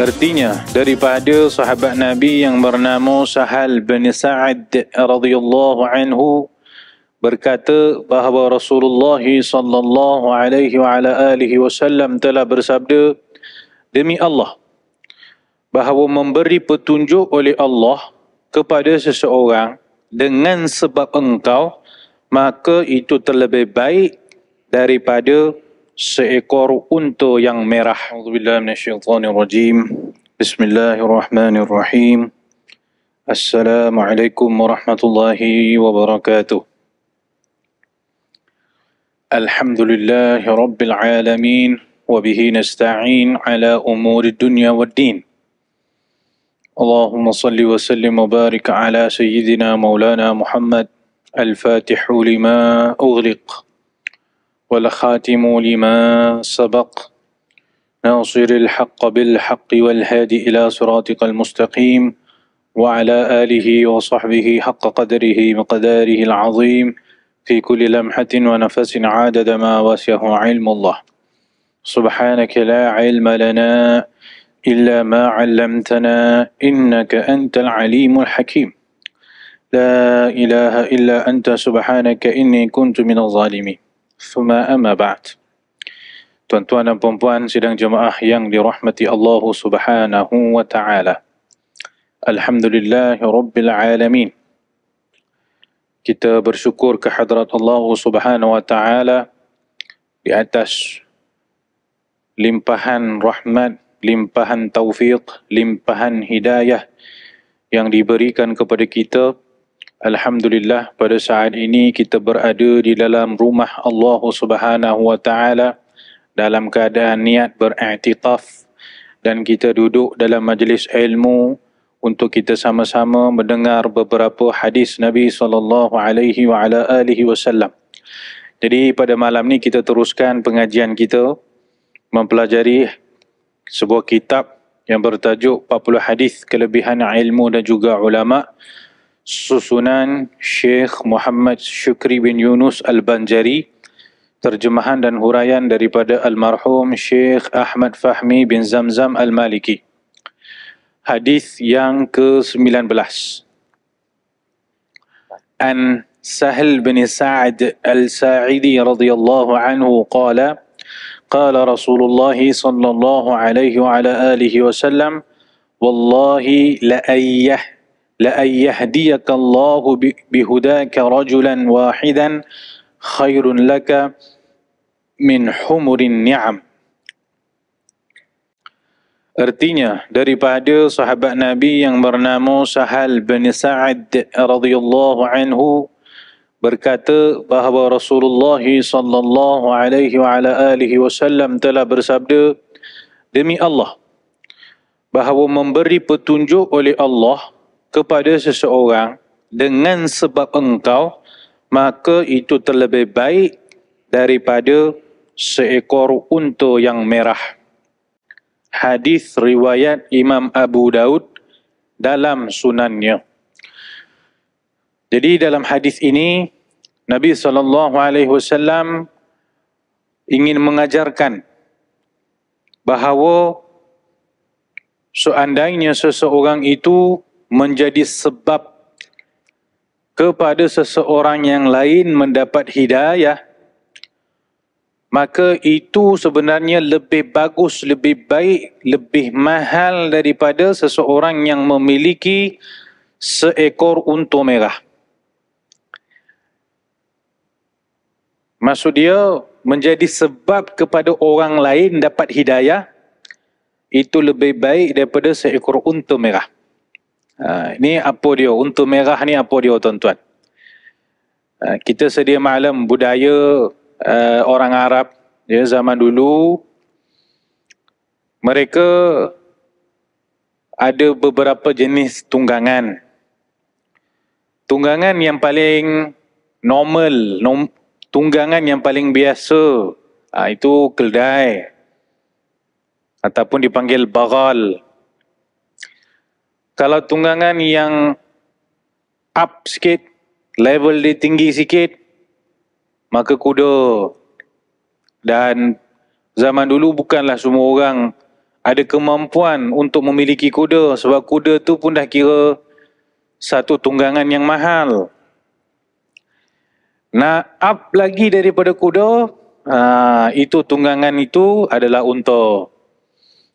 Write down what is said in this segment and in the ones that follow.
Artinya daripada sahabat Nabi yang bernama Sahal bin Sa'ad radhiyallahu anhu berkata bahawa Rasulullah sallallahu alaihi wa ala alihi wasallam telah bersabda demi Allah bahawa memberi petunjuk oleh Allah kepada seseorang dengan sebab engkau maka itu terlebih baik daripada seekor unta yang merah. Auzubillahi minasyaitonirrajim. Bismillahirrahmanirrahim. Assalamualaikum warahmatullahi wabarakatuh. Alhamdulillahi rabbil alamin wa bihi nasta'in ala umuri dunya waddin. اللهم صل وسلم وبارك على سيدنا مولانا محمد الفاتح لما أغلق والخاتم لما سبق ناصر الحق بالحق والهادي إلى صراطك المستقيم وعلى آله وصحبه حق قدره مقداره العظيم في كل لمحة ونفس عدد ما وسعه علم الله سبحانك لا علم لنا إلا ما علمتنا إنك أنت العليم الحكيم لا إله إلا أنت سبحانك إني كنت من الظالمين Thumma amma ba'd. Tuan-tuan dan puan-puan sidang jemaah yang dirahmati Allah Subhanahu wa taala. Alhamdulillah rabbil alamin. Kita bersyukur ke hadrat Allah Subhanahu wa taala di atas limpahan rahmat, limpahan taufik, limpahan hidayah yang diberikan kepada kita Alhamdulillah pada saat ini kita berada di dalam rumah Allah Subhanahu wa taala dalam keadaan niat beriktikaf dan kita duduk dalam majlis ilmu untuk kita sama-sama mendengar beberapa hadis Nabi sallallahu alaihi wa ala alihi wasallam. Jadi pada malam ni kita teruskan pengajian kita mempelajari sebuah kitab yang bertajuk 40 hadis kelebihan ilmu dan juga ulama susunan Syekh Muhammad Syukri bin Yunus Al-Banjari, terjemahan dan huraian daripada almarhum Syekh Ahmad Fahmi bin Zamzam Al-Maliki. Hadis yang ke-19. An Sahil bin Sa'ad Al-Sa'idi radhiyallahu anhu qala قال رسول الله صلى الله عليه وعلى آله وسلم والله لأيه لأن يهديك الله بهداك رجلا واحدا خير لك من حمر النعم Artinya daripada sahabat Nabi yang bernama Sahal bin Sa'ad radhiyallahu anhu berkata bahawa Rasulullah sallallahu alaihi wa ala alihi wasallam telah bersabda demi Allah bahawa memberi petunjuk oleh Allah kepada seseorang dengan sebab engkau, maka itu terlebih baik daripada seekor unta yang merah. Hadis riwayat Imam Abu Daud dalam sunannya. Jadi dalam hadis ini Nabi sallallahu alaihi wasallam ingin mengajarkan bahawa seandainya seseorang itu menjadi sebab kepada seseorang yang lain mendapat hidayah, maka itu sebenarnya lebih bagus, lebih baik, lebih mahal daripada seseorang yang memiliki seekor unta merah. Maksud dia menjadi sebab kepada orang lain dapat hidayah itu lebih baik daripada seekor unta merah. Uh, ini apa dia? Untuk merah ni apa dia tuan-tuan? Uh, kita sedia maklum budaya uh, orang Arab ya, zaman dulu mereka ada beberapa jenis tunggangan. Tunggangan yang paling normal, nom, tunggangan yang paling biasa uh, itu keldai ataupun dipanggil bagal kalau tunggangan yang up sikit, level dia tinggi sikit, maka kuda dan zaman dulu bukanlah semua orang ada kemampuan untuk memiliki kuda sebab kuda tu pun dah kira satu tunggangan yang mahal. Nah, up lagi daripada kuda, ha, itu tunggangan itu adalah unta.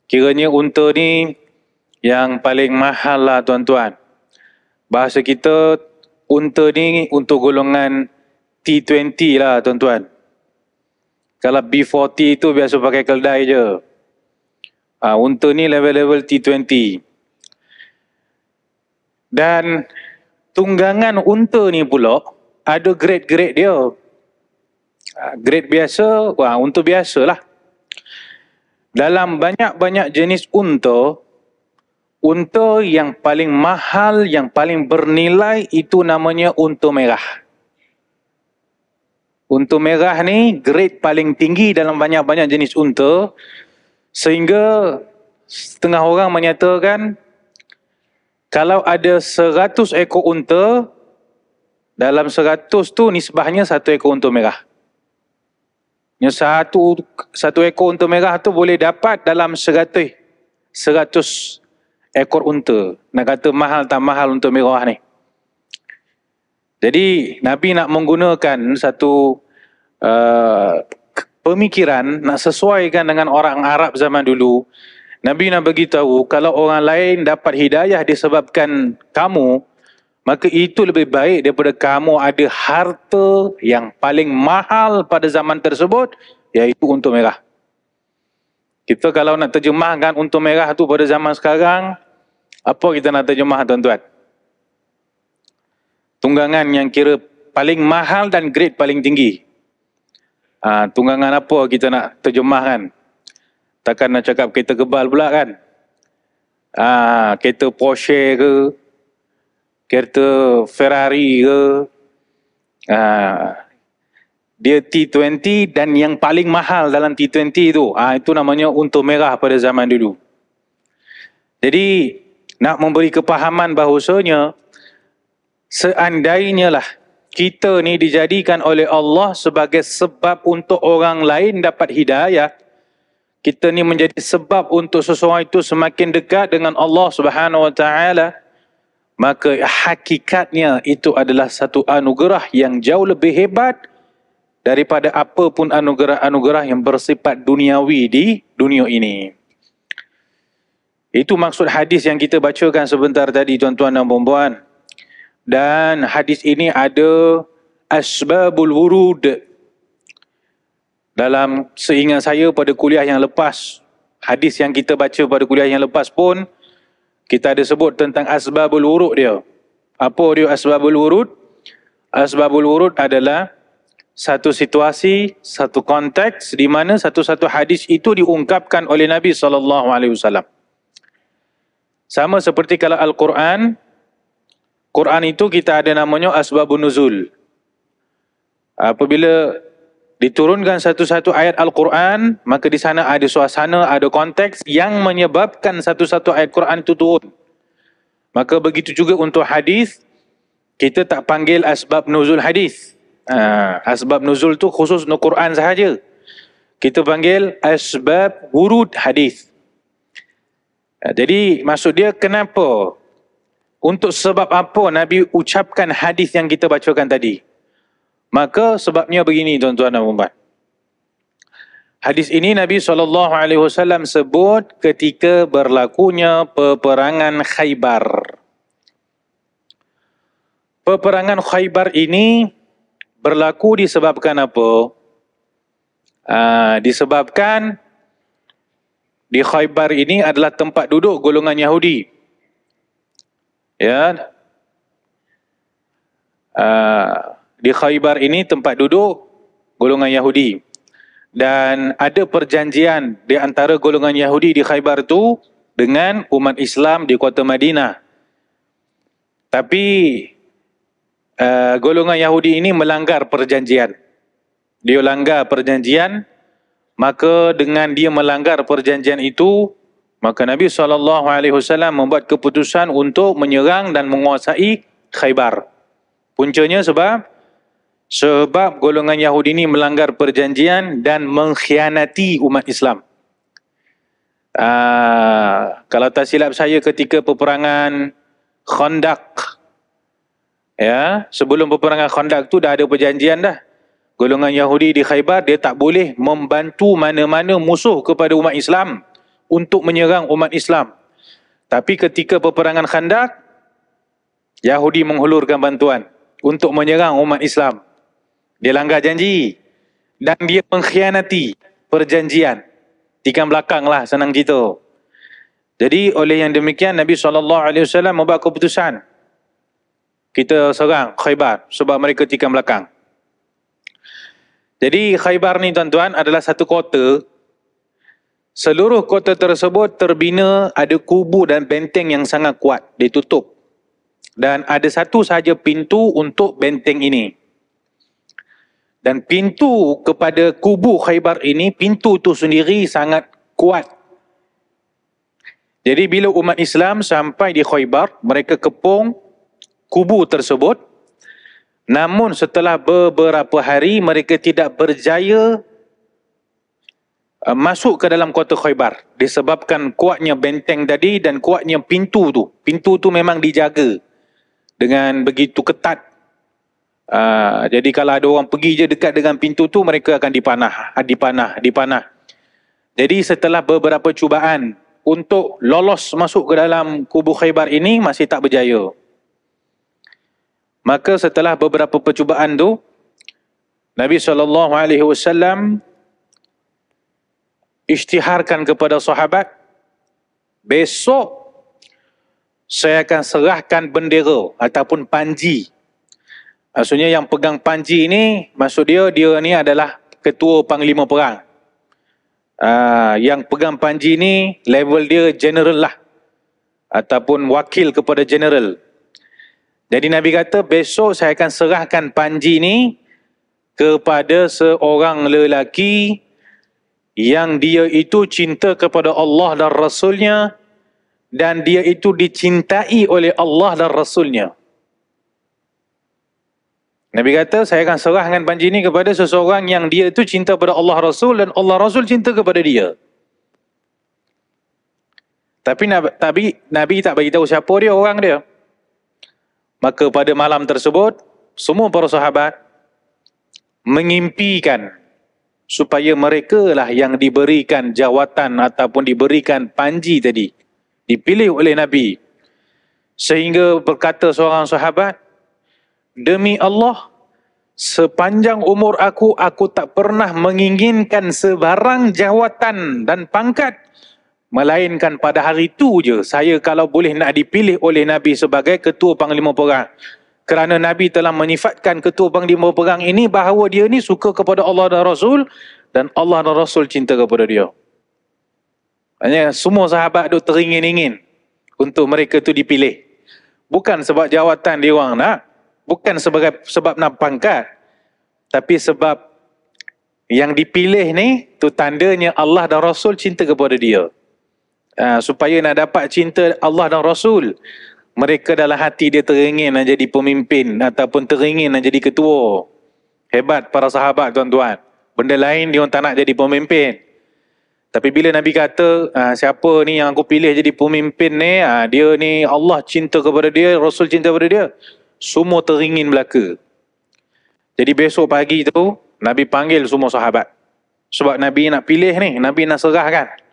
Kiranya unta ni yang paling mahal lah tuan-tuan. Bahasa kita unta ni untuk golongan T20 lah tuan-tuan. Kalau B40 itu biasa pakai keldai je. Ha, unta ni level-level T20. Dan tunggangan unta ni pula ada grade-grade dia. Ah, grade biasa, wah, unta biasa lah. Dalam banyak-banyak jenis unta, Unta yang paling mahal, yang paling bernilai itu namanya unta merah. Unta merah ni grade paling tinggi dalam banyak-banyak jenis unta. Sehingga setengah orang menyatakan kalau ada seratus ekor unta, dalam seratus tu nisbahnya satu ekor unta merah. Satu, satu ekor unta merah tu boleh dapat dalam seratus ekor unta nak kata mahal tak mahal untuk mirah ni jadi nabi nak menggunakan satu uh, pemikiran nak sesuaikan dengan orang Arab zaman dulu nabi nak bagi tahu kalau orang lain dapat hidayah disebabkan kamu maka itu lebih baik daripada kamu ada harta yang paling mahal pada zaman tersebut iaitu untuk merah kita kalau nak terjemahkan untuk merah tu pada zaman sekarang, apa kita nak terjemah tuan-tuan? Tunggangan yang kira paling mahal dan grade paling tinggi. Ha, tunggangan apa kita nak terjemah kan? Takkan nak cakap kereta kebal pula kan? Ha, kereta Porsche ke? Kereta Ferrari ke? Ha, dia T20 dan yang paling mahal dalam T20 itu. Ha, itu namanya untung merah pada zaman dulu. Jadi nak memberi kepahaman bahawasanya seandainya lah kita ni dijadikan oleh Allah sebagai sebab untuk orang lain dapat hidayah kita ni menjadi sebab untuk sesuatu itu semakin dekat dengan Allah Subhanahu wa taala maka hakikatnya itu adalah satu anugerah yang jauh lebih hebat daripada apapun anugerah-anugerah yang bersifat duniawi di dunia ini itu maksud hadis yang kita bacakan sebentar tadi tuan-tuan dan puan-puan. Dan hadis ini ada asbabul wurud. Dalam seingat saya pada kuliah yang lepas, hadis yang kita baca pada kuliah yang lepas pun, kita ada sebut tentang asbabul wurud dia. Apa dia asbabul wurud? Asbabul wurud adalah satu situasi, satu konteks di mana satu-satu hadis itu diungkapkan oleh Nabi sallallahu alaihi wasallam. Sama seperti kalau Al-Quran, Quran itu kita ada namanya Asbabun Nuzul. Apabila diturunkan satu-satu ayat Al-Quran, maka di sana ada suasana, ada konteks yang menyebabkan satu-satu ayat Quran itu turun. Maka begitu juga untuk hadis, kita tak panggil Asbab Nuzul hadis. Ha, Asbab Nuzul tu khusus untuk Quran sahaja. Kita panggil Asbab Wurud hadis. Ha, jadi maksud dia kenapa? Untuk sebab apa Nabi ucapkan hadis yang kita bacakan tadi? Maka sebabnya begini tuan-tuan dan puan-puan. Hadis ini Nabi SAW sebut ketika berlakunya peperangan Khaybar. Peperangan Khaybar ini berlaku disebabkan apa? Aa, ha, disebabkan disebabkan di Khaybar ini adalah tempat duduk golongan Yahudi. Ya. Ah, di Khaybar ini tempat duduk golongan Yahudi. Dan ada perjanjian di antara golongan Yahudi di Khaybar itu dengan umat Islam di kota Madinah. Tapi uh, golongan Yahudi ini melanggar perjanjian. Dia langgar perjanjian, Maka dengan dia melanggar perjanjian itu, maka Nabi SAW membuat keputusan untuk menyerang dan menguasai Khaybar. Puncanya sebab, sebab golongan Yahudi ini melanggar perjanjian dan mengkhianati umat Islam. Aa, ah, kalau tak silap saya ketika peperangan Khandaq, ya, sebelum peperangan Khandaq tu dah ada perjanjian dah golongan Yahudi di Khaybar dia tak boleh membantu mana-mana musuh kepada umat Islam untuk menyerang umat Islam. Tapi ketika peperangan Khandaq Yahudi menghulurkan bantuan untuk menyerang umat Islam. Dia langgar janji dan dia mengkhianati perjanjian. Tiga belakang lah senang cerita. Jadi oleh yang demikian Nabi SAW membuat keputusan. Kita serang khaybar sebab mereka tiga belakang. Jadi Khaybar ni tuan-tuan adalah satu kota. Seluruh kota tersebut terbina ada kubu dan benteng yang sangat kuat. Ditutup. Dan ada satu sahaja pintu untuk benteng ini. Dan pintu kepada kubu Khaybar ini, pintu itu sendiri sangat kuat. Jadi bila umat Islam sampai di Khaybar, mereka kepung kubu tersebut, Namun setelah beberapa hari mereka tidak berjaya eh, masuk ke dalam kota Khaybar disebabkan kuatnya benteng tadi dan kuatnya pintu tu. Pintu tu memang dijaga dengan begitu ketat. Ah, jadi kalau ada orang pergi je dekat dengan pintu tu mereka akan dipanah, dipanah, dipanah. Jadi setelah beberapa cubaan untuk lolos masuk ke dalam kubu Khaybar ini masih tak berjaya. Maka setelah beberapa percubaan tu, Nabi sallallahu alaihi wasallam isytiharkan kepada sahabat, "Besok saya akan serahkan bendera ataupun panji." Maksudnya yang pegang panji ini maksud dia dia ni adalah ketua panglima perang. Aa, ah, yang pegang panji ini level dia general lah ataupun wakil kepada general jadi Nabi kata, besok saya akan serahkan panji ni kepada seorang lelaki yang dia itu cinta kepada Allah dan Rasulnya dan dia itu dicintai oleh Allah dan Rasulnya. Nabi kata, saya akan serahkan panji ini kepada seseorang yang dia itu cinta kepada Allah Rasul dan Allah Rasul cinta kepada dia. Tapi Nabi, Nabi tak bagi tahu siapa dia, orang dia. Maka pada malam tersebut, semua para sahabat mengimpikan supaya mereka lah yang diberikan jawatan ataupun diberikan panji tadi. Dipilih oleh Nabi. Sehingga berkata seorang sahabat, Demi Allah, sepanjang umur aku, aku tak pernah menginginkan sebarang jawatan dan pangkat Melainkan pada hari itu je saya kalau boleh nak dipilih oleh Nabi sebagai ketua panglima perang. Kerana Nabi telah menyifatkan ketua panglima perang ini bahawa dia ni suka kepada Allah dan Rasul dan Allah dan Rasul cinta kepada dia. Hanya semua sahabat tu teringin-ingin untuk mereka tu dipilih. Bukan sebab jawatan dia orang nak. Bukan sebagai sebab nak pangkat. Tapi sebab yang dipilih ni tu tandanya Allah dan Rasul cinta kepada dia. Ah, supaya nak dapat cinta Allah dan Rasul mereka dalam hati dia teringin nak jadi pemimpin ataupun teringin nak jadi ketua hebat para sahabat tuan-tuan benda lain dia orang tak nak jadi pemimpin tapi bila Nabi kata ah, siapa ni yang aku pilih jadi pemimpin ni ah, dia ni Allah cinta kepada dia Rasul cinta kepada dia semua teringin belaka jadi besok pagi tu Nabi panggil semua sahabat sebab Nabi nak pilih ni Nabi nak serahkan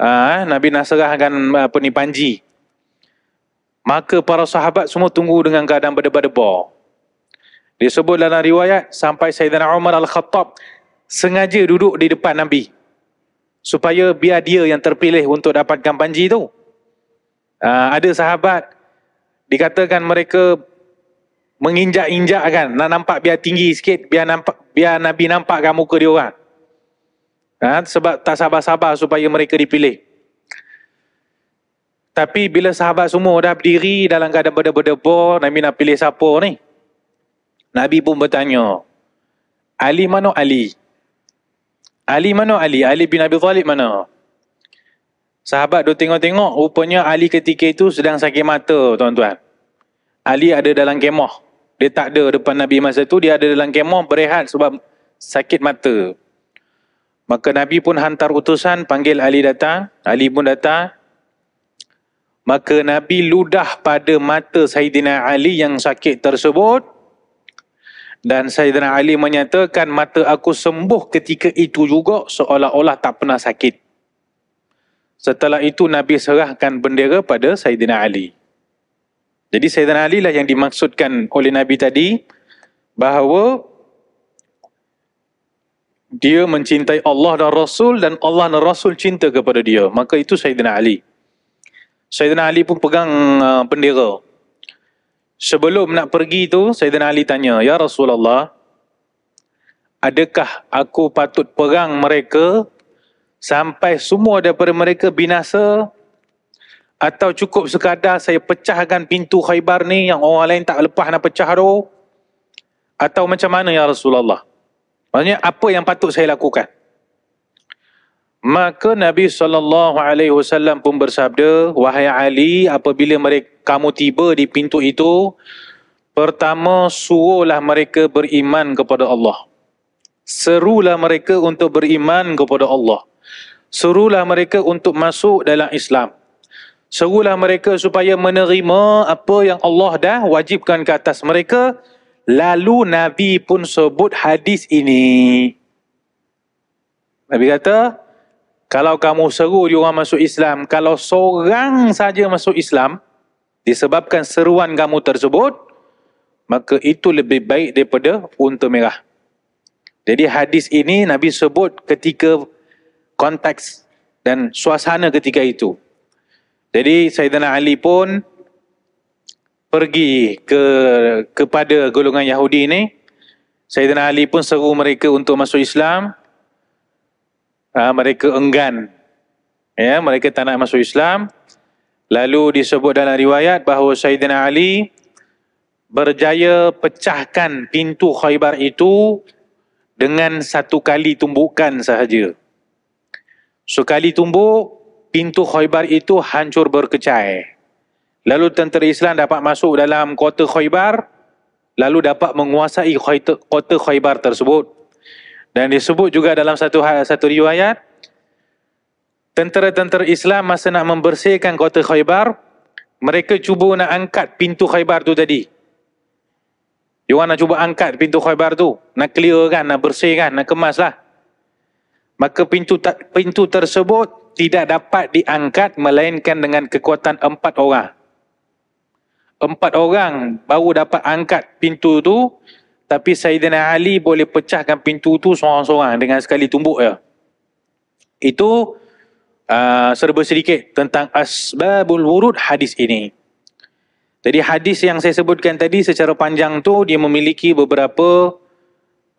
uh, Nabi nak serahkan apa ni panji. Maka para sahabat semua tunggu dengan keadaan berdebar-debar. Dia sebut dalam riwayat sampai Sayyidina Umar Al-Khattab sengaja duduk di depan Nabi. Supaya biar dia yang terpilih untuk dapatkan panji tu. Uh, ada sahabat dikatakan mereka menginjak-injakkan nak nampak biar tinggi sikit biar nampak biar Nabi nampakkan muka dia orang. Ha, sebab tak sabar-sabar supaya mereka dipilih. Tapi bila sahabat semua dah berdiri dalam keadaan berdebor-debor, Nabi nak pilih siapa ni? Nabi pun bertanya, Ali mana Ali? Ali mana Ali? Ali bin Abi Talib mana? Sahabat dia tengok-tengok, rupanya Ali ketika itu sedang sakit mata, tuan-tuan. Ali ada dalam kemah. Dia tak ada depan Nabi masa itu, dia ada dalam kemah berehat sebab sakit mata. Maka Nabi pun hantar utusan, panggil Ali datang. Ali pun datang. Maka Nabi ludah pada mata Sayyidina Ali yang sakit tersebut. Dan Sayyidina Ali menyatakan mata aku sembuh ketika itu juga seolah-olah tak pernah sakit. Setelah itu Nabi serahkan bendera pada Sayyidina Ali. Jadi Sayyidina Ali lah yang dimaksudkan oleh Nabi tadi bahawa dia mencintai Allah dan Rasul dan Allah dan Rasul cinta kepada dia. Maka itu Sayyidina Ali. Sayyidina Ali pun pegang uh, bendera. Sebelum nak pergi tu, Sayyidina Ali tanya, Ya Rasulullah, adakah aku patut perang mereka sampai semua daripada mereka binasa? Atau cukup sekadar saya pecahkan pintu khaybar ni yang orang lain tak lepas nak pecah tu? Atau macam mana Ya Rasulullah? Maksudnya apa yang patut saya lakukan? Maka Nabi saw pun bersabda, "Wahai Ali, apabila mereka kamu tiba di pintu itu, pertama suruhlah mereka beriman kepada Allah. Serulah mereka untuk beriman kepada Allah. Serulah mereka untuk masuk dalam Islam. Serulah mereka supaya menerima apa yang Allah dah wajibkan ke atas mereka." Lalu Nabi pun sebut hadis ini. Nabi kata, kalau kamu seru dia orang masuk Islam, kalau seorang saja masuk Islam, disebabkan seruan kamu tersebut, maka itu lebih baik daripada unta merah. Jadi hadis ini Nabi sebut ketika konteks dan suasana ketika itu. Jadi Sayyidina Ali pun pergi ke kepada golongan Yahudi ni Sayyidina Ali pun seru mereka untuk masuk Islam uh, mereka enggan ya mereka tak nak masuk Islam lalu disebut dalam riwayat bahawa Sayyidina Ali berjaya pecahkan pintu khaibar itu dengan satu kali tumbukan sahaja sekali tumbuk pintu khaibar itu hancur berkecai Lalu tentera Islam dapat masuk dalam kota Khaybar lalu dapat menguasai kota Khaybar tersebut. Dan disebut juga dalam satu ha-, satu riwayat tentera-tentera Islam masa nak membersihkan kota Khaybar mereka cuba nak angkat pintu Khaybar tu tadi. Mereka nak cuba angkat pintu Khaybar tu, nak clear kan, nak bersihkan, nak kemas lah, Maka pintu pintu tersebut tidak dapat diangkat melainkan dengan kekuatan empat orang empat orang baru dapat angkat pintu tu tapi Saidina Ali boleh pecahkan pintu tu seorang-seorang dengan sekali tumbuk ya. Itu uh, serba sedikit tentang asbabul wurud hadis ini. Jadi hadis yang saya sebutkan tadi secara panjang tu dia memiliki beberapa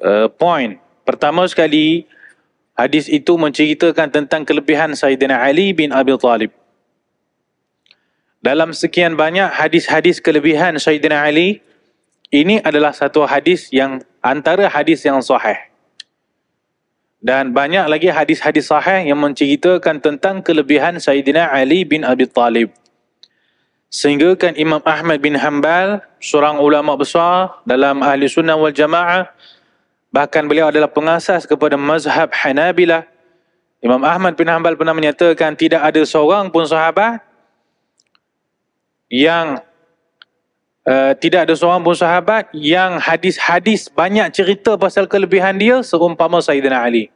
uh, point. Pertama sekali hadis itu menceritakan tentang kelebihan Saidina Ali bin Abi Talib dalam sekian banyak hadis-hadis kelebihan Sayyidina Ali, ini adalah satu hadis yang antara hadis yang sahih. Dan banyak lagi hadis-hadis sahih yang menceritakan tentang kelebihan Sayyidina Ali bin Abi Talib. Sehingga kan Imam Ahmad bin Hanbal, seorang ulama besar dalam Ahli Sunnah wal Jamaah, bahkan beliau adalah pengasas kepada mazhab Hanabilah. Imam Ahmad bin Hanbal pernah menyatakan tidak ada seorang pun sahabat yang uh, tidak ada seorang pun sahabat yang hadis-hadis banyak cerita pasal kelebihan dia seumpama Sayyidina Ali.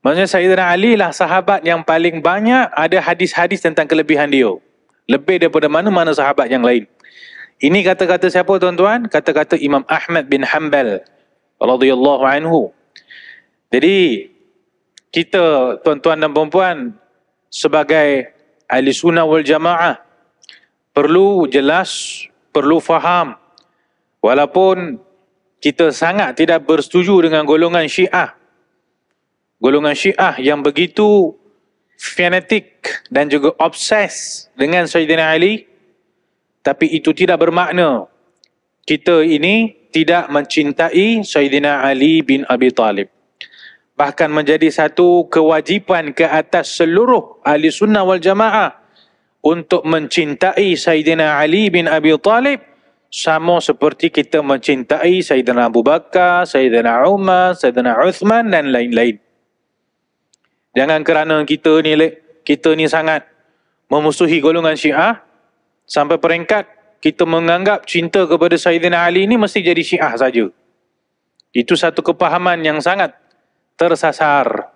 Maksudnya Sayyidina Ali lah sahabat yang paling banyak ada hadis-hadis tentang kelebihan dia. Lebih daripada mana-mana sahabat yang lain. Ini kata-kata siapa tuan-tuan? Kata-kata Imam Ahmad bin Hanbal. Radiyallahu anhu. Jadi, kita tuan-tuan dan perempuan sebagai ahli sunnah wal jamaah perlu jelas, perlu faham. Walaupun kita sangat tidak bersetuju dengan golongan syiah. Golongan syiah yang begitu fanatik dan juga obses dengan Sayyidina Ali. Tapi itu tidak bermakna kita ini tidak mencintai Sayyidina Ali bin Abi Talib. Bahkan menjadi satu kewajipan ke atas seluruh ahli sunnah wal jamaah untuk mencintai Sayyidina Ali bin Abi Talib sama seperti kita mencintai Sayyidina Abu Bakar, Sayyidina Umar, Sayyidina Uthman dan lain-lain. Jangan kerana kita ni kita ni sangat memusuhi golongan Syiah sampai peringkat kita menganggap cinta kepada Sayyidina Ali ni mesti jadi Syiah saja. Itu satu kepahaman yang sangat tersasar.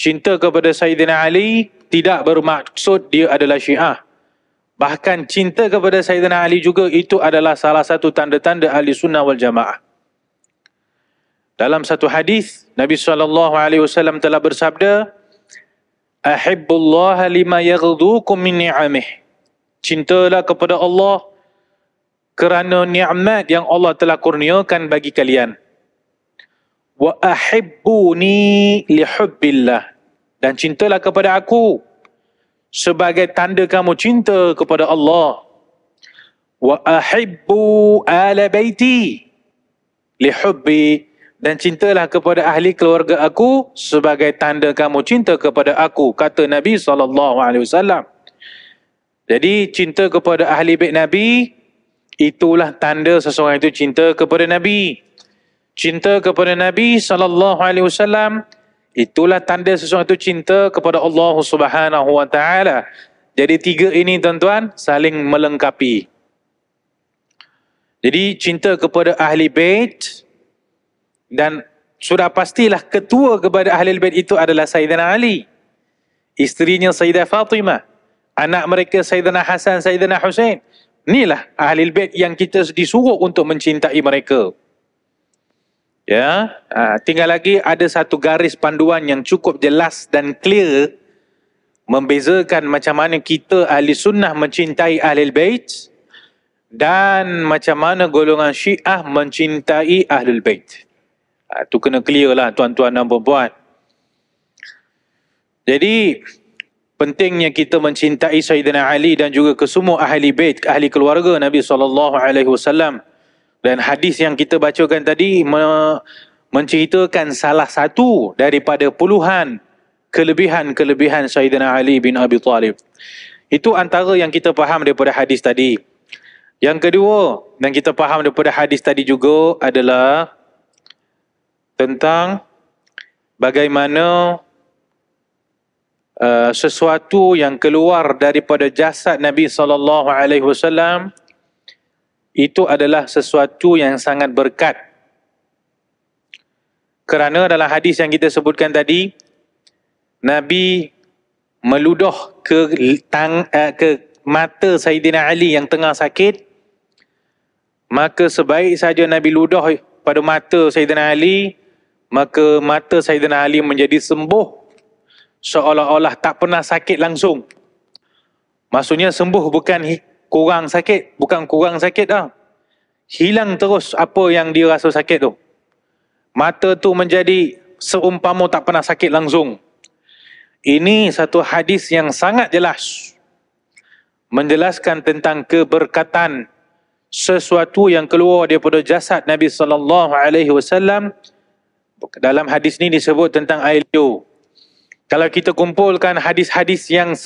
Cinta kepada Sayyidina Ali tidak bermaksud dia adalah syiah. Bahkan cinta kepada Sayyidina Ali juga itu adalah salah satu tanda-tanda ahli sunnah wal jamaah. Dalam satu hadis Nabi saw telah bersabda Ahibbullah lima yaghdukum min ni'amih. Cintalah kepada Allah kerana nikmat yang Allah telah kurniakan bagi kalian. Wa ahibbuni li dan cintalah kepada aku sebagai tanda kamu cinta kepada Allah wa ahibbu ala baiti li hubbi dan cintalah kepada ahli keluarga aku sebagai tanda kamu cinta kepada aku kata Nabi sallallahu alaihi wasallam jadi cinta kepada ahli bait Nabi itulah tanda seseorang itu cinta kepada Nabi cinta kepada Nabi sallallahu alaihi wasallam Itulah tanda sesuatu itu cinta kepada Allah Subhanahu wa taala. Jadi tiga ini tuan-tuan saling melengkapi. Jadi cinta kepada ahli bait dan sudah pastilah ketua kepada ahli bait itu adalah Sayyidina Ali. Isterinya Sayyidah Fatimah. Anak mereka Sayyidina Hasan, Sayyidina Hussein. Inilah ahli bait yang kita disuruh untuk mencintai mereka. Ya, ah, tinggal lagi ada satu garis panduan yang cukup jelas dan clear membezakan macam mana kita ahli sunnah mencintai ahli bait dan macam mana golongan syiah mencintai ahli bait. Itu ah, kena clear lah tuan-tuan dan puan-puan. Jadi pentingnya kita mencintai Sayyidina Ali dan juga kesemua ahli bait, ahli keluarga Nabi sallallahu alaihi wasallam dan hadis yang kita bacakan tadi me- menceritakan salah satu daripada puluhan kelebihan-kelebihan Sayyidina Ali bin Abi Talib. Itu antara yang kita faham daripada hadis tadi. Yang kedua yang kita faham daripada hadis tadi juga adalah tentang bagaimana uh, sesuatu yang keluar daripada jasad Nabi sallallahu alaihi wasallam itu adalah sesuatu yang sangat berkat. Kerana dalam hadis yang kita sebutkan tadi, Nabi meludah ke, tang, eh, ke mata Sayyidina Ali yang tengah sakit, maka sebaik saja Nabi ludah pada mata Sayyidina Ali, maka mata Sayyidina Ali menjadi sembuh seolah-olah tak pernah sakit langsung. Maksudnya sembuh bukan kurang sakit. Bukan kurang sakit dah. Hilang terus apa yang dia rasa sakit tu. Mata tu menjadi seumpama tak pernah sakit langsung. Ini satu hadis yang sangat jelas. Menjelaskan tentang keberkatan sesuatu yang keluar daripada jasad Nabi sallallahu alaihi wasallam dalam hadis ni disebut tentang air liur. Kalau kita kumpulkan hadis-hadis yang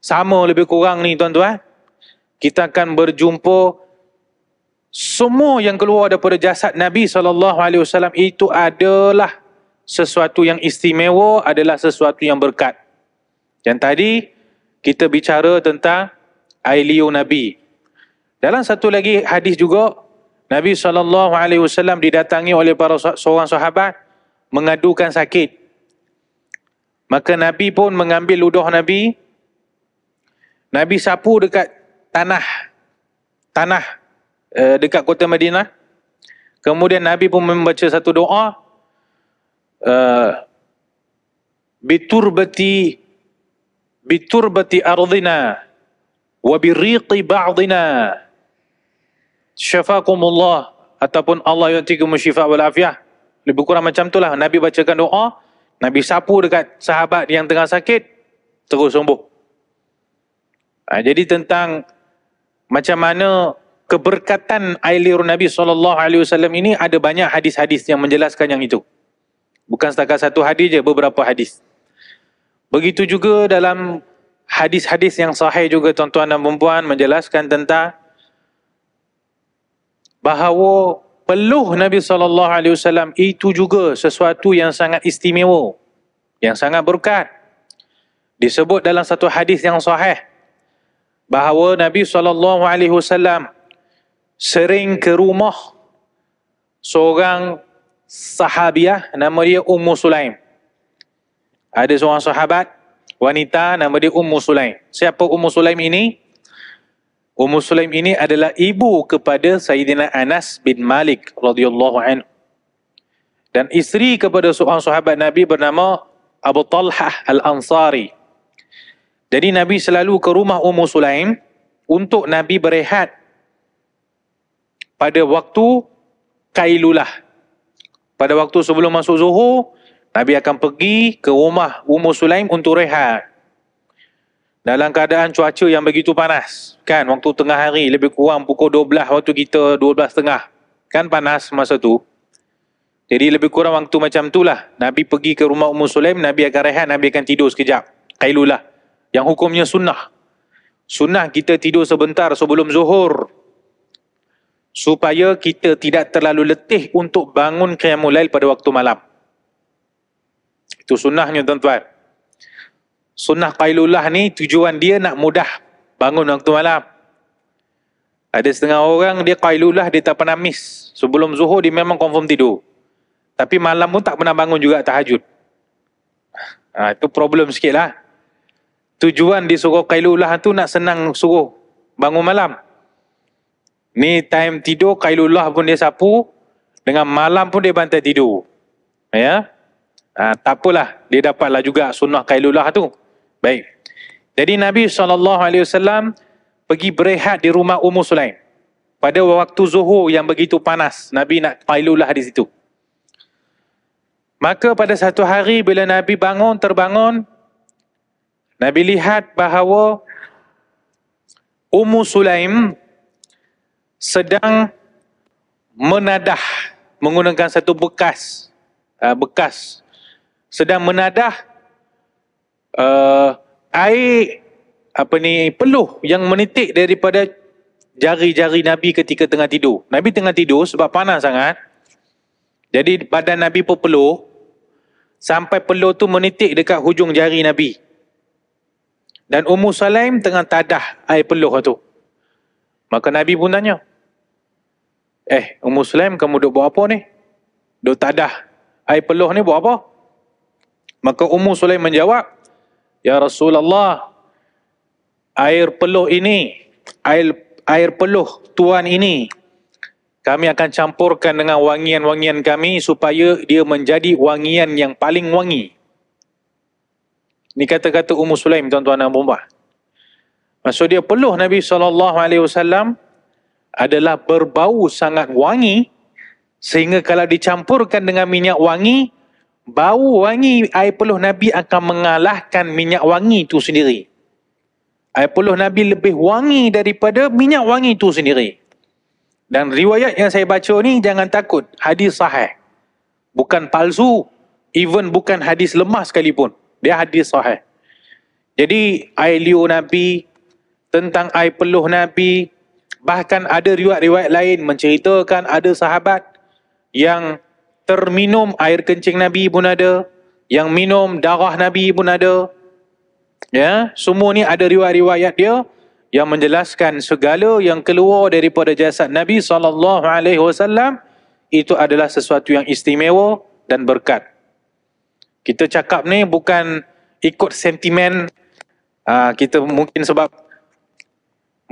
sama lebih kurang ni tuan-tuan, kita akan berjumpa semua yang keluar daripada jasad Nabi saw itu adalah sesuatu yang istimewa, adalah sesuatu yang berkat. Dan tadi kita bicara tentang ailio Nabi. Dalam satu lagi hadis juga Nabi saw didatangi oleh para seorang sahabat mengadukan sakit. Maka Nabi pun mengambil ludah Nabi Nabi sapu dekat tanah tanah uh, dekat kota Madinah. Kemudian Nabi pun membaca satu doa uh, biturbati biturbati ardina wa birriqi ba'dina syafakumullah ataupun Allah yang tiga musyifa wal afiyah. Lebih kurang macam itulah Nabi bacakan doa, Nabi sapu dekat sahabat yang tengah sakit terus sembuh. Ha, jadi tentang macam mana keberkatan air liur Nabi sallallahu alaihi wasallam ini ada banyak hadis-hadis yang menjelaskan yang itu. Bukan setakat satu hadis je, beberapa hadis. Begitu juga dalam hadis-hadis yang sahih juga tuan-tuan dan puan menjelaskan tentang bahawa peluh Nabi sallallahu alaihi wasallam itu juga sesuatu yang sangat istimewa, yang sangat berkat. Disebut dalam satu hadis yang sahih bahawa Nabi saw sering ke rumah seorang sahabiah nama dia Ummu Sulaim. Ada seorang sahabat wanita nama dia Ummu Sulaim. Siapa Ummu Sulaim ini? Ummu Sulaim ini adalah ibu kepada Sayyidina Anas bin Malik radhiyallahu anhu. Dan isteri kepada seorang sahabat Nabi bernama Abu Talha Al-Ansari. Jadi Nabi selalu ke rumah Ummu Sulaim untuk Nabi berehat pada waktu Kailulah. Pada waktu sebelum masuk Zuhur, Nabi akan pergi ke rumah Ummu Sulaim untuk rehat. Dalam keadaan cuaca yang begitu panas, kan? Waktu tengah hari, lebih kurang pukul 12 waktu kita 12 tengah. Kan panas masa tu. Jadi lebih kurang waktu macam tu lah. Nabi pergi ke rumah Ummu Sulaim, Nabi akan rehat, Nabi akan tidur sekejap. Kailulah yang hukumnya sunnah. Sunnah kita tidur sebentar sebelum zuhur. Supaya kita tidak terlalu letih untuk bangun qiyamul lail pada waktu malam. Itu sunnahnya tuan-tuan. Sunnah qailullah ni tujuan dia nak mudah bangun waktu malam. Ada setengah orang dia qailullah dia tak pernah miss. Sebelum zuhur dia memang confirm tidur. Tapi malam pun tak pernah bangun juga tahajud. Ha, itu problem sikit lah tujuan di suruh Kailullah tu nak senang suruh bangun malam. Ni time tidur Kailullah pun dia sapu dengan malam pun dia bantai tidur. Ya. Ha, tak apalah dia dapatlah juga sunnah Kailullah tu. Baik. Jadi Nabi SAW pergi berehat di rumah Ummu Sulaim. Pada waktu zuhur yang begitu panas, Nabi nak Kailullah di situ. Maka pada satu hari bila Nabi bangun terbangun, Nabi lihat bahawa Ummu Sulaim sedang menadah menggunakan satu bekas ah, bekas sedang menadah uh, air apa ni peluh yang menitik daripada jari-jari Nabi ketika tengah tidur. Nabi tengah tidur sebab panas sangat. Jadi badan Nabi pun peluh sampai peluh tu menitik dekat hujung jari Nabi. Dan Ummu Salim tengah tadah air peluh tu. Maka Nabi pun tanya. Eh, Ummu Salim kamu duduk buat apa ni? Duduk tadah air peluh ni buat apa? Maka Ummu Salim menjawab. Ya Rasulullah. Air peluh ini. Air air peluh tuan ini. Kami akan campurkan dengan wangian-wangian kami supaya dia menjadi wangian yang paling wangi. Ini kata-kata Ummu Sulaim tuan-tuan dan puan-puan. Maksud dia peluh Nabi sallallahu alaihi wasallam adalah berbau sangat wangi sehingga kalau dicampurkan dengan minyak wangi bau wangi air peluh Nabi akan mengalahkan minyak wangi itu sendiri. Air peluh Nabi lebih wangi daripada minyak wangi itu sendiri. Dan riwayat yang saya baca ni jangan takut hadis sahih. Bukan palsu, even bukan hadis lemah sekalipun. Dia hadis sahih. Jadi air liu Nabi, tentang air peluh Nabi, bahkan ada riwayat-riwayat lain menceritakan ada sahabat yang terminum air kencing Nabi pun ada, yang minum darah Nabi pun ada. Ya, semua ni ada riwayat-riwayat dia yang menjelaskan segala yang keluar daripada jasad Nabi saw, itu adalah sesuatu yang istimewa dan berkat kita cakap ni bukan ikut sentimen uh, kita mungkin sebab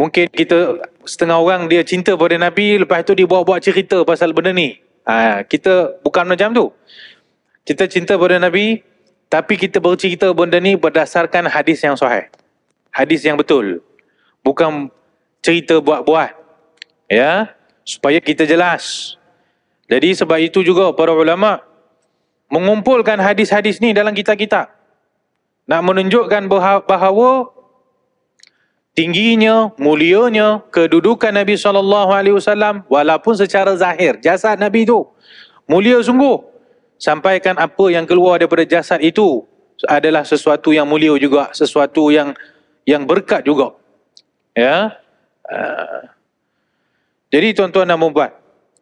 mungkin kita setengah orang dia cinta pada Nabi lepas tu dia buat-buat cerita pasal benda ni uh, kita bukan macam tu kita cinta pada Nabi tapi kita bercerita benda ni berdasarkan hadis yang sahih hadis yang betul bukan cerita buat-buat ya supaya kita jelas jadi sebab itu juga para ulama' mengumpulkan hadis-hadis ni dalam kita kita Nak menunjukkan bahawa tingginya, mulianya, kedudukan Nabi SAW walaupun secara zahir, jasad Nabi itu mulia sungguh. Sampaikan apa yang keluar daripada jasad itu adalah sesuatu yang mulia juga, sesuatu yang yang berkat juga. Ya. Uh. Jadi tuan-tuan dan puan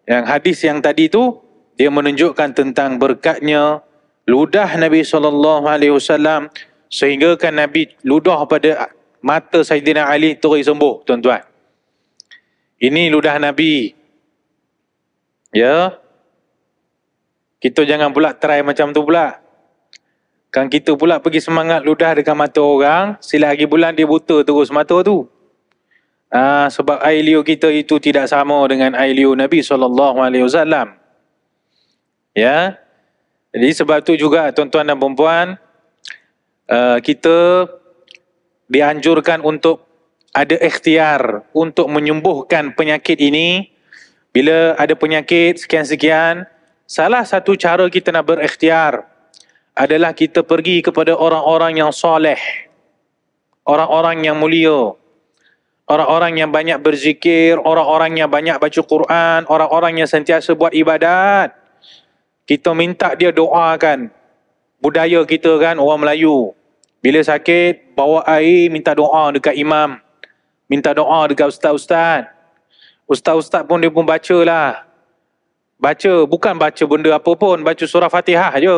yang hadis yang tadi itu dia menunjukkan tentang berkatnya ludah Nabi sallallahu alaihi wasallam sehingga kan Nabi ludah pada mata Saidina Ali turun sembuh tuan-tuan. Ini ludah Nabi. Ya. Kita jangan pula try macam tu pula. Kan kita pula pergi semangat ludah dekat mata orang, sila lagi bulan dia buta terus mata tu. Ah, sebab air liur kita itu tidak sama dengan air liur Nabi SAW. Ya. Jadi sebab tu juga tuan-tuan dan perempuan eh, kita dianjurkan untuk ada ikhtiar untuk menyembuhkan penyakit ini bila ada penyakit sekian-sekian salah satu cara kita nak berikhtiar adalah kita pergi kepada orang-orang yang soleh orang-orang yang mulia orang-orang yang banyak berzikir orang-orang yang banyak baca Quran orang-orang yang sentiasa buat ibadat kita minta dia doakan budaya kita kan orang Melayu bila sakit bawa air minta doa dekat imam minta doa dekat ustaz-ustaz ustaz-ustaz pun dia pun baca lah, baca bukan baca benda apa pun baca surah fatihah je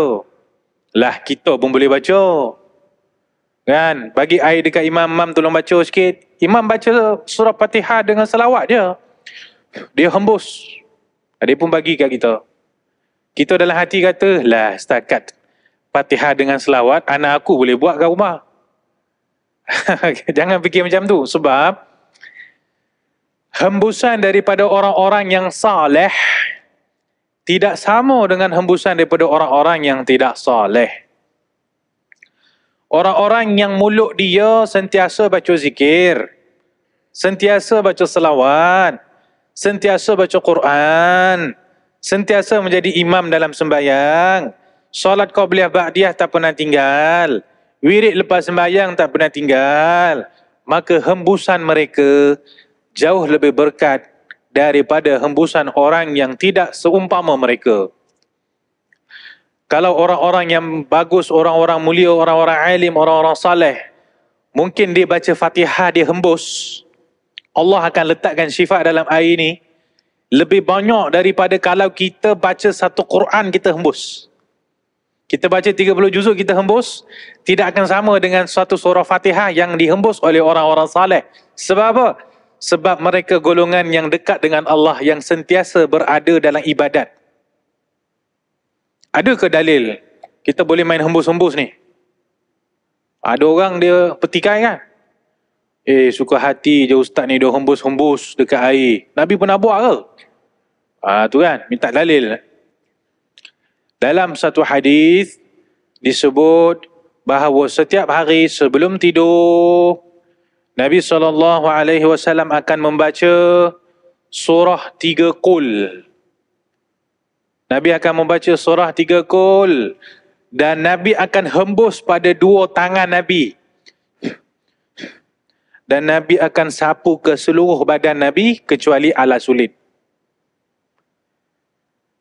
lah kita pun boleh baca kan bagi air dekat imam imam tolong baca sikit imam baca surah fatihah dengan selawat je dia hembus dia pun bagi kat kita kita dalam hati kata, lah setakat patihah dengan selawat, anak aku boleh buat kat rumah. Jangan fikir macam tu. Sebab, hembusan daripada orang-orang yang saleh tidak sama dengan hembusan daripada orang-orang yang tidak saleh. Orang-orang yang mulut dia sentiasa baca zikir, sentiasa baca selawat, sentiasa baca Quran, sentiasa menjadi imam dalam sembahyang. Solat beliah Ba'diyah tak pernah tinggal. Wirid lepas sembahyang tak pernah tinggal. Maka hembusan mereka jauh lebih berkat daripada hembusan orang yang tidak seumpama mereka. Kalau orang-orang yang bagus, orang-orang mulia, orang-orang alim, orang-orang saleh, mungkin dia baca fatihah, dia hembus. Allah akan letakkan sifat dalam air ini lebih banyak daripada kalau kita baca satu Quran kita hembus. Kita baca 30 juzuk kita hembus tidak akan sama dengan satu surah Fatihah yang dihembus oleh orang-orang saleh. Sebab apa? Sebab mereka golongan yang dekat dengan Allah yang sentiasa berada dalam ibadat. Ada ke dalil kita boleh main hembus-hembus ni? Ada orang dia petikai kan? Eh suka hati je ustaz ni dia hembus-hembus dekat air. Nabi pernah buat ke? Ah tu kan minta dalil. Dalam satu hadis disebut bahawa setiap hari sebelum tidur Nabi saw akan membaca surah tiga kul. Nabi akan membaca surah tiga kul dan Nabi akan hembus pada dua tangan Nabi dan Nabi akan sapu ke seluruh badan Nabi kecuali ala sulit.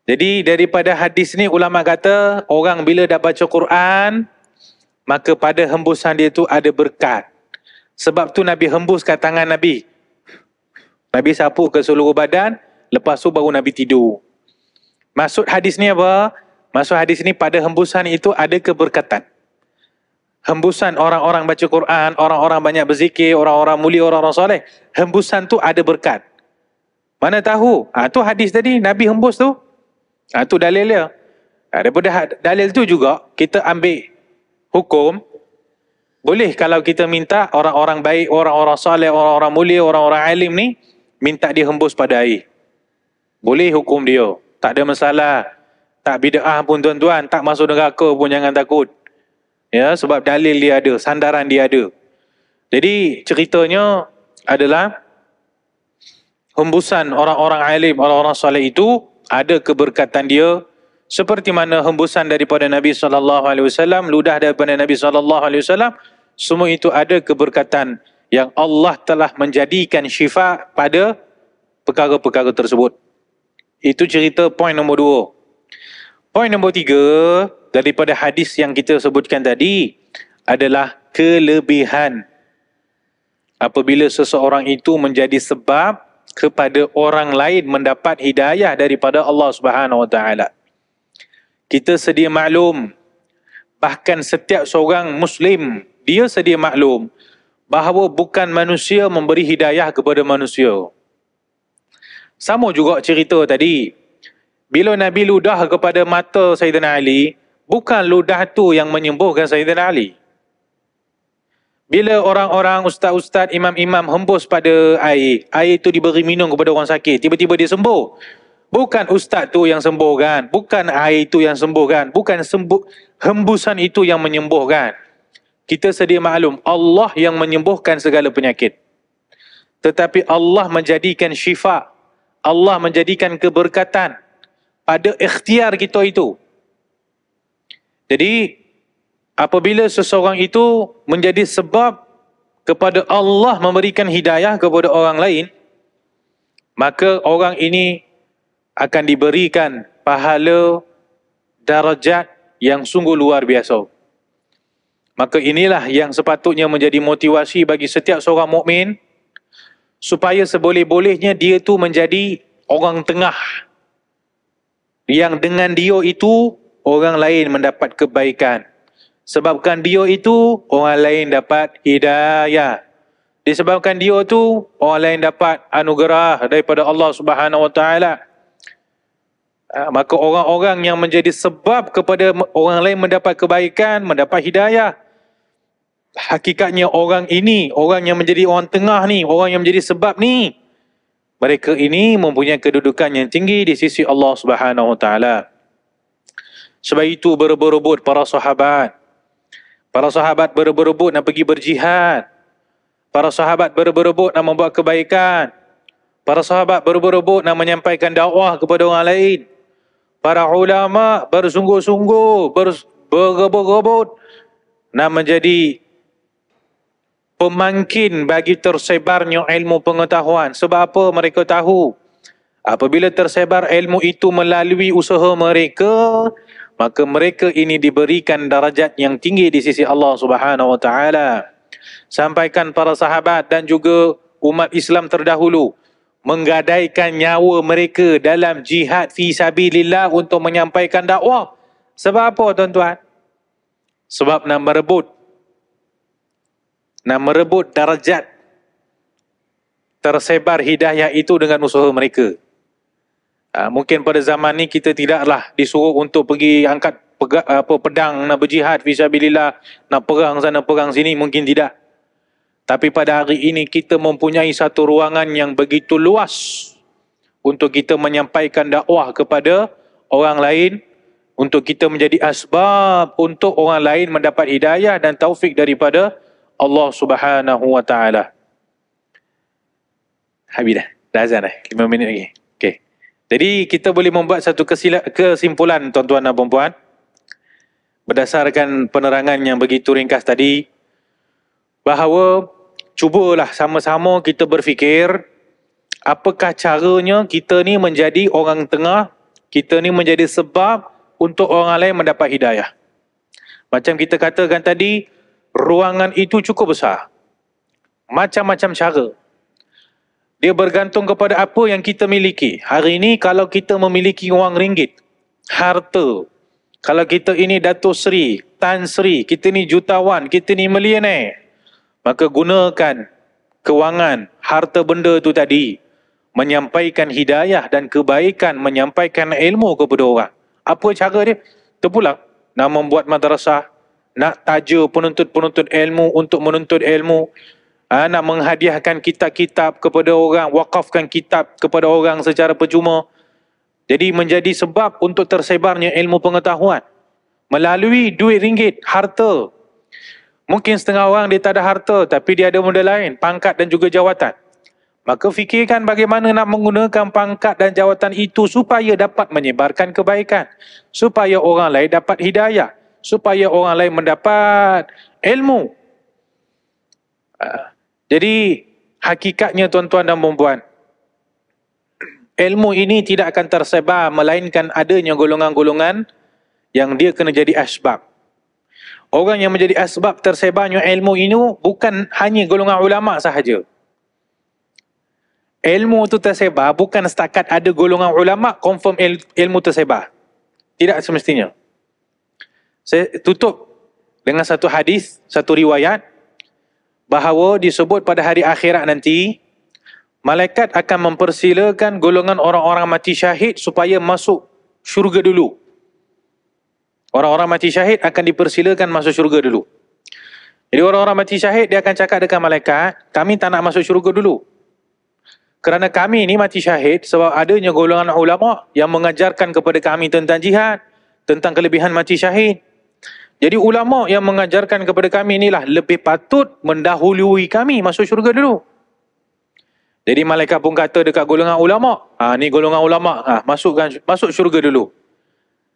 Jadi daripada hadis ni ulama kata orang bila dah baca Quran maka pada hembusan dia tu ada berkat. Sebab tu Nabi hembuskan tangan Nabi. Nabi sapu ke seluruh badan lepas tu baru Nabi tidur. Maksud hadis ni apa? Maksud hadis ni pada hembusan itu ada keberkatan hembusan orang-orang baca Quran, orang-orang banyak berzikir, orang-orang mulia, orang-orang soleh, hembusan tu ada berkat. Mana tahu? Ha, tu hadis tadi, Nabi hembus tu. Ha, tu dalil dia. Ha, daripada dalil tu juga, kita ambil hukum, boleh kalau kita minta orang-orang baik, orang-orang soleh, orang-orang mulia, orang-orang alim ni, minta dia hembus pada air. Boleh hukum dia. Tak ada masalah. Tak bida'ah pun tuan-tuan. Tak masuk neraka pun jangan takut ya sebab dalil dia ada sandaran dia ada jadi ceritanya adalah hembusan orang-orang alim orang-orang soleh itu ada keberkatan dia seperti mana hembusan daripada Nabi sallallahu alaihi wasallam ludah daripada Nabi sallallahu alaihi wasallam semua itu ada keberkatan yang Allah telah menjadikan syifa pada perkara-perkara tersebut. Itu cerita poin nombor dua. Poin nombor tiga, daripada hadis yang kita sebutkan tadi adalah kelebihan apabila seseorang itu menjadi sebab kepada orang lain mendapat hidayah daripada Allah Subhanahu Wa Taala. Kita sedia maklum bahkan setiap seorang muslim dia sedia maklum bahawa bukan manusia memberi hidayah kepada manusia. Sama juga cerita tadi. Bila Nabi ludah kepada mata Sayyidina Ali, bukan ludah tu yang menyembuhkan Sayyidina Ali. Bila orang-orang ustaz-ustaz, imam-imam hembus pada air, air itu diberi minum kepada orang sakit, tiba-tiba dia sembuh. Bukan ustaz tu yang sembuhkan, bukan air itu yang sembuhkan, bukan sembuh, hembusan itu yang menyembuhkan. Kita sedia maklum, Allah yang menyembuhkan segala penyakit. Tetapi Allah menjadikan syifa, Allah menjadikan keberkatan pada ikhtiar kita itu. Jadi apabila seseorang itu menjadi sebab kepada Allah memberikan hidayah kepada orang lain, maka orang ini akan diberikan pahala darjat yang sungguh luar biasa. Maka inilah yang sepatutnya menjadi motivasi bagi setiap seorang mukmin supaya seboleh-bolehnya dia itu menjadi orang tengah yang dengan dia itu orang lain mendapat kebaikan. Sebabkan dia itu, orang lain dapat hidayah. Disebabkan dia itu, orang lain dapat anugerah daripada Allah Subhanahu SWT. Ah, maka orang-orang yang menjadi sebab kepada orang lain mendapat kebaikan, mendapat hidayah. Hakikatnya orang ini, orang yang menjadi orang tengah ni, orang yang menjadi sebab ni. Mereka ini mempunyai kedudukan yang tinggi di sisi Allah Subhanahu SWT. Sebab itu berebut-rebut para sahabat. Para sahabat berebut-rebut nak pergi berjihad. Para sahabat berebut-rebut nak membuat kebaikan. Para sahabat berebut-rebut nak menyampaikan dakwah kepada orang lain. Para ulama bersungguh-sungguh, berebut-rebut nak menjadi pemangkin bagi tersebarnya ilmu pengetahuan. Sebab apa mereka tahu? Apabila tersebar ilmu itu melalui usaha mereka, mereka, maka mereka ini diberikan darajat yang tinggi di sisi Allah Subhanahu wa taala sampaikan para sahabat dan juga umat Islam terdahulu menggadaikan nyawa mereka dalam jihad fi sabilillah untuk menyampaikan dakwah sebab apa tuan-tuan sebab nak merebut nak merebut darajat tersebar hidayah itu dengan usaha mereka. Ah, mungkin pada zaman ni kita tidaklah disuruh untuk pergi angkat pega, apa pedang nak berjihad fisabilillah nak perang sana perang sini mungkin tidak tapi pada hari ini kita mempunyai satu ruangan yang begitu luas untuk kita menyampaikan dakwah kepada orang lain untuk kita menjadi asbab untuk orang lain mendapat hidayah dan taufik daripada Allah Subhanahu wa taala. Habis dah. Dah azan dah. 5 minit lagi. Okey. Jadi kita boleh membuat satu kesimpulan tuan-tuan dan puan-puan berdasarkan penerangan yang begitu ringkas tadi bahawa cubalah sama-sama kita berfikir apakah caranya kita ni menjadi orang tengah, kita ni menjadi sebab untuk orang lain mendapat hidayah. Macam kita katakan tadi, ruangan itu cukup besar. Macam-macam cara. Dia bergantung kepada apa yang kita miliki. Hari ini kalau kita memiliki wang ringgit, harta, kalau kita ini Dato Sri, Tan Sri, kita ini jutawan, kita ni millionaire, maka gunakan kewangan, harta benda itu tadi menyampaikan hidayah dan kebaikan, menyampaikan ilmu kepada orang. Apa cara dia? Terpulang nak membuat madrasah, nak tajuk penuntut-penuntut ilmu untuk menuntut ilmu, ha, nak menghadiahkan kitab-kitab kepada orang, wakafkan kitab kepada orang secara percuma. Jadi menjadi sebab untuk tersebarnya ilmu pengetahuan melalui duit ringgit, harta. Mungkin setengah orang dia tak ada harta tapi dia ada modal lain, pangkat dan juga jawatan. Maka fikirkan bagaimana nak menggunakan pangkat dan jawatan itu supaya dapat menyebarkan kebaikan. Supaya orang lain dapat hidayah. Supaya orang lain mendapat ilmu. Uh. Jadi hakikatnya tuan-tuan dan puan-puan, ilmu ini tidak akan tersebar melainkan adanya golongan-golongan yang dia kena jadi asbab. Orang yang menjadi asbab tersebarnya ilmu ini bukan hanya golongan ulama sahaja. Ilmu itu tersebar bukan setakat ada golongan ulama confirm il- ilmu tersebar. Tidak semestinya. Saya tutup dengan satu hadis, satu riwayat bahawa disebut pada hari akhirat nanti malaikat akan mempersilakan golongan orang-orang mati syahid supaya masuk syurga dulu. Orang-orang mati syahid akan dipersilakan masuk syurga dulu. Jadi orang-orang mati syahid dia akan cakap dengan malaikat, kami tak nak masuk syurga dulu. Kerana kami ni mati syahid sebab adanya golongan ulama yang mengajarkan kepada kami tentang jihad, tentang kelebihan mati syahid, jadi ulama yang mengajarkan kepada kami inilah lebih patut mendahului kami masuk syurga dulu. Jadi malaikat pun kata dekat golongan ulama, ah ha, ni golongan ulama, ah ha, masukkan masuk syurga dulu.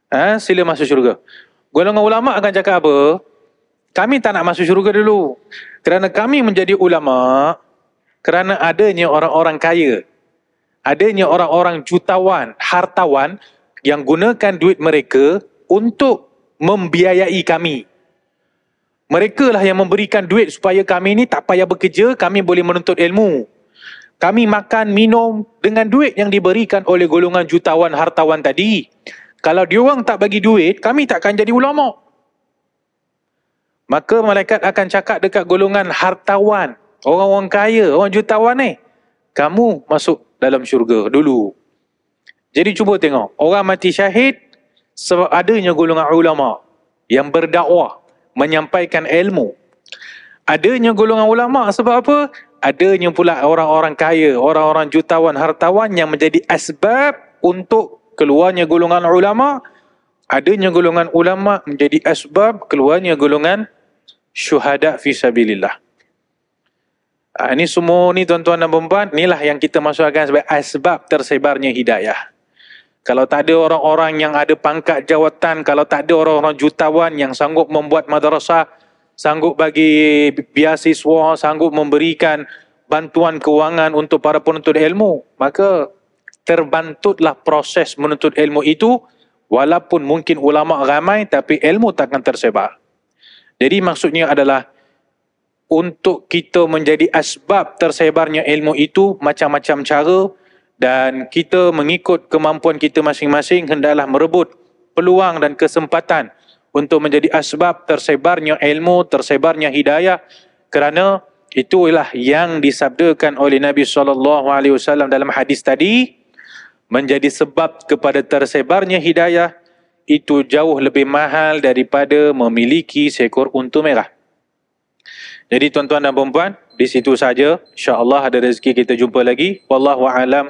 Ah ha, sila masuk syurga. Golongan ulama akan cakap apa? Kami tak nak masuk syurga dulu. Kerana kami menjadi ulama kerana adanya orang-orang kaya. Adanya orang-orang jutawan, hartawan yang gunakan duit mereka untuk membiayai kami. Mereka lah yang memberikan duit supaya kami ni tak payah bekerja, kami boleh menuntut ilmu. Kami makan, minum dengan duit yang diberikan oleh golongan jutawan hartawan tadi. Kalau dia orang tak bagi duit, kami takkan jadi ulama. Maka malaikat akan cakap dekat golongan hartawan, orang-orang kaya, orang jutawan ni. Kamu masuk dalam syurga dulu. Jadi cuba tengok, orang mati syahid, sebab adanya golongan ulama yang berdakwah menyampaikan ilmu adanya golongan ulama sebab apa adanya pula orang-orang kaya orang-orang jutawan hartawan yang menjadi asbab untuk keluarnya golongan ulama adanya golongan ulama menjadi asbab keluarnya golongan syuhada fi sabilillah ah, ini semua ni tuan-tuan dan puan inilah yang kita masukkan sebagai asbab tersebarnya hidayah kalau tak ada orang-orang yang ada pangkat jawatan, kalau tak ada orang-orang jutawan yang sanggup membuat madrasah, sanggup bagi biasiswa, sanggup memberikan bantuan kewangan untuk para penuntut ilmu, maka terbantutlah proses menuntut ilmu itu walaupun mungkin ulama ramai tapi ilmu takkan tersebar. Jadi maksudnya adalah untuk kita menjadi asbab tersebarnya ilmu itu macam-macam cara dan kita mengikut kemampuan kita masing-masing hendaklah merebut peluang dan kesempatan untuk menjadi asbab tersebarnya ilmu, tersebarnya hidayah kerana itulah yang disabdakan oleh Nabi sallallahu alaihi wasallam dalam hadis tadi menjadi sebab kepada tersebarnya hidayah itu jauh lebih mahal daripada memiliki seekor unta merah. Jadi tuan-tuan dan puan-puan, di situ saja insya-Allah ada rezeki kita jumpa lagi. Wallahu a'lam.